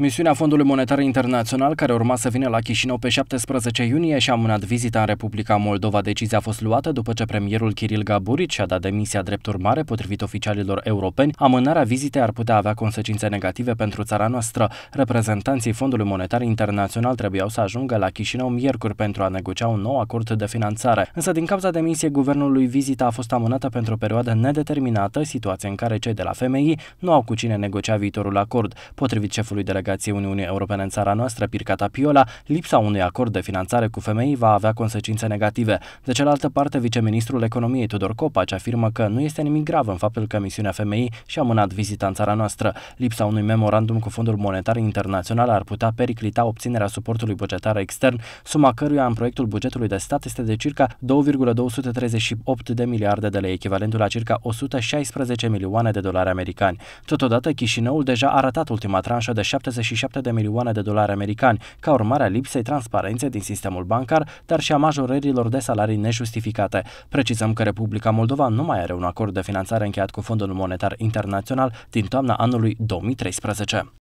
Misiunea Fondului Monetar Internațional, care urma să vină la Chișinău pe 17 iunie și a amânat vizita în Republica Moldova, decizia a fost luată după ce premierul Kiril Gaburic și-a dat demisia drept urmare, potrivit oficialilor europeni, amânarea vizitei ar putea avea consecințe negative pentru țara noastră. Reprezentanții Fondului Monetar Internațional trebuiau să ajungă la Chișinău miercuri pentru a negocia un nou acord de finanțare, însă din cauza demisiei guvernului vizita a fost amânată pentru o perioadă nedeterminată, situație în care cei de la FMI nu au cu cine negocia viitorul acord, potrivit șefului de delegației Uniunii Europene în țara noastră, Pirca Tapiola, lipsa unui acord de finanțare cu femei va avea consecințe negative. De cealaltă parte, viceministrul economiei Tudor Copaci afirmă că nu este nimic grav în faptul că misiunea femei și-a mânat vizita în țara noastră. Lipsa unui memorandum cu Fondul Monetar Internațional ar putea periclita obținerea suportului bugetar extern, suma căruia în proiectul bugetului de stat este de circa 2,238 de miliarde de lei, echivalentul la circa 116 milioane de dolari americani. Totodată, Chișinăul deja a ratat ultima tranșă de 70 47 de milioane de dolari americani, ca urmare a lipsei transparenței din sistemul bancar, dar și a majorărilor de salarii nejustificate. Precizăm că Republica Moldova nu mai are un acord de finanțare încheiat cu Fondul Monetar Internațional din toamna anului 2013.